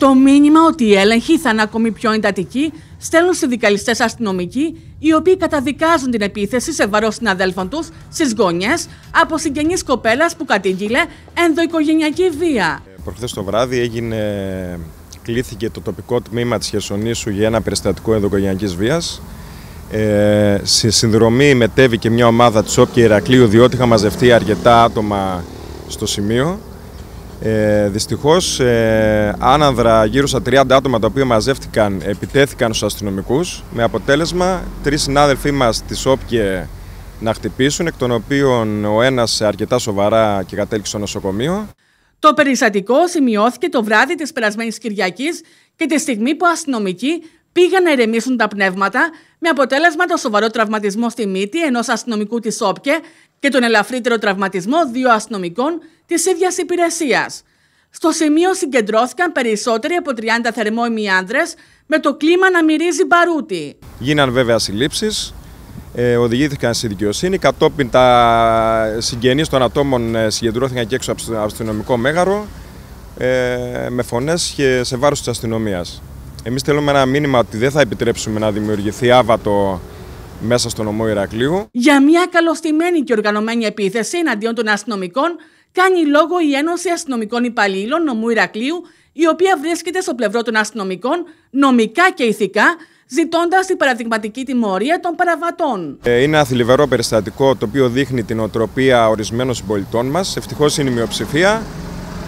το μήνυμα ότι οι έλεγχοι θα είναι ακόμη πιο εντατικοί στέλνουν συνδικαλιστές αστυνομικοί, οι οποίοι καταδικάζουν την επίθεση σε βάρος συναδέλφων τους στις γωνιές από συγγενείς κοπέλας που κατήγγειλε ενδοοικογενειακή βία. Ε, Προχθές το βράδυ έγινε. Κλήθηκε το τοπικό τμήμα της Χερσονήσου για ένα περιστατικό ενδοοικογενειακής βίας. Ε, στη συνδρομή μετέβηκε μια ομάδα της ΟΠ και διότι είχα μαζευτεί αρκετά άτομα στο σημείο. Ε, δυστυχώς ε, άναδρα γύρω στα 30 άτομα τα οποία μαζεύτηκαν επιτέθηκαν στους αστυνομικούς, με αποτέλεσμα τρεις συνάδελφοί μας τη ΟΠΚΕ να χτυπήσουν εκ των οποίων ο ένας αρκετά σοβαρά και κατέληξε στο νοσοκομείο. Το περιστατικό σημειώθηκε το βράδυ της περασμένης Κυριακής και τη στιγμή που αστυνομικοί πήγαν να ηρεμήσουν τα πνεύματα με αποτέλεσμα το σοβαρό τραυματισμό στη μύτη ενός αστυνομικού της ΟΠΚΕ και τον ελαφρύτερο τραυματισμό δύο αστυνομικών της ίδιας υπηρεσίας. Στο σημείο συγκεντρώθηκαν περισσότεροι από 30 θερμόιμοι άντρε, με το κλίμα να μυρίζει μπαρούτι. Γίναν βέβαια συλλήψεις, ε, οδηγήθηκαν στη δικαιοσύνη. Κατόπιν τα συγγενείς των ατόμων ε, συγκεντρώθηκαν και έξω από το αστυνομικό μέγαρο ε, με φωνές και σε βάρος της αστυνομίας. Εμείς θέλουμε ένα μήνυμα ότι δεν θα επιτρέψουμε να δημιουργηθεί άβατο μέσα στον ομό Ηρακλείου. Για μια καλωστημένη και οργανωμένη επίθεση εναντίον των αστυνομικών, κάνει λόγο η Ένωση Αστυνομικών Υπαλλήλων Νομού Ηρακλείου, η οποία βρίσκεται στο πλευρό των αστυνομικών νομικά και ηθικά, ζητώντας την παραδειγματική τιμωρία των παραβατών. Ε, είναι ένα περιστατικό το οποίο δείχνει την οτροπία ορισμένων συμπολιτών μας. Ευτυχώς είναι η μειοψηφία,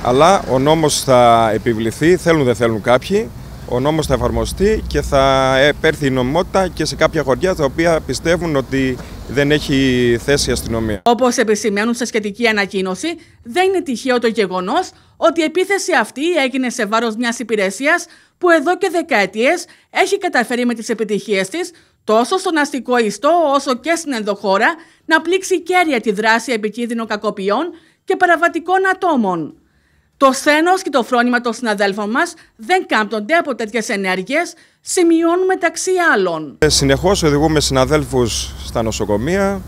αλλά ο νόμος θα επιβληθεί, θέλουν δεν θέλουν κάποιοι ο νόμος θα εφαρμοστεί και θα επέρθει η νομιμότητα και σε κάποια χωριά τα οποία πιστεύουν ότι δεν έχει θέση αστυνομία. Όπως επισημαίνουν σε σχετική ανακοίνωση, δεν είναι τυχαίο το γεγονός ότι η επίθεση αυτή έγινε σε βάρος μιας υπηρεσίας που εδώ και δεκαετίες έχει καταφέρει με τις επιτυχίες της τόσο στον αστικό ιστό όσο και στην ενδοχώρα να πλήξει κέρια τη δράση επικίνδυνων κακοποιών και παραβατικών ατόμων. Το σθένος και το φρόνημα των συναδέλφων μας δεν κάμπτονται από τέτοιες ενέργειες. σημειώνουν μεταξύ άλλων. Ε, Συνεχώς οδηγούμε συναδέλφους στα νοσοκομεία,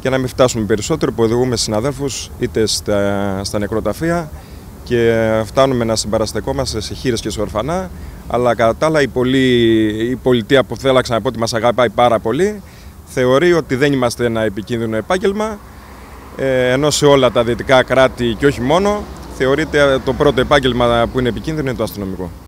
για να μην φτάσουμε περισσότερο, που οδηγούμε συναδέλφους είτε στα, στα νεκροταφεία και ε, φτάνουμε να συμπαραστεκόμαστε σε χείρες και σε ορφανά, αλλά κατά τα άλλα η, η πολιτεία που θέλαξα να πω ότι μας αγαπάει πάρα πολύ, θεωρεί ότι δεν είμαστε ένα επικίνδυνο επάγγελμα, ε, ενώ σε όλα τα δυτικά κράτη και όχι μόνο, θεωρείται ε, το πρώτο επάγγελμα που είναι επικίνδυνο είναι το αστυνομικό.